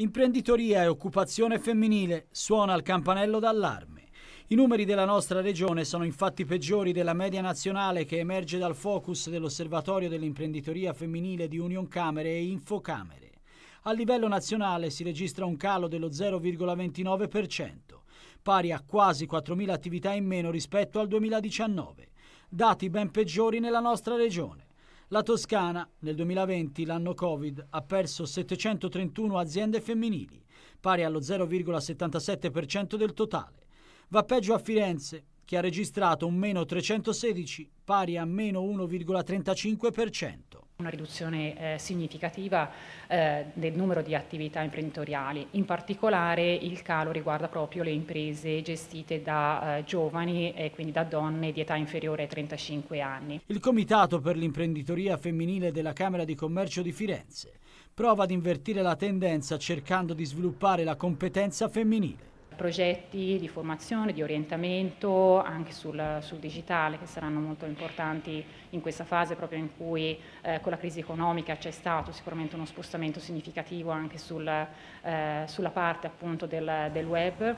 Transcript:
Imprenditoria e occupazione femminile suona il campanello d'allarme. I numeri della nostra regione sono infatti peggiori della media nazionale che emerge dal focus dell'Osservatorio dell'imprenditoria femminile di Union Camere e Infocamere. A livello nazionale si registra un calo dello 0,29%, pari a quasi 4.000 attività in meno rispetto al 2019, dati ben peggiori nella nostra regione. La Toscana, nel 2020, l'anno Covid, ha perso 731 aziende femminili, pari allo 0,77% del totale. Va peggio a Firenze, che ha registrato un meno 316, pari a meno 1,35% una riduzione eh, significativa eh, del numero di attività imprenditoriali. In particolare il calo riguarda proprio le imprese gestite da eh, giovani e quindi da donne di età inferiore ai 35 anni. Il Comitato per l'imprenditoria femminile della Camera di Commercio di Firenze prova ad invertire la tendenza cercando di sviluppare la competenza femminile progetti di formazione, di orientamento anche sul, sul, digitale che saranno molto importanti in questa fase proprio in cui eh, con la crisi economica c'è stato sicuramente uno spostamento significativo anche sul, eh, sulla parte appunto del, del web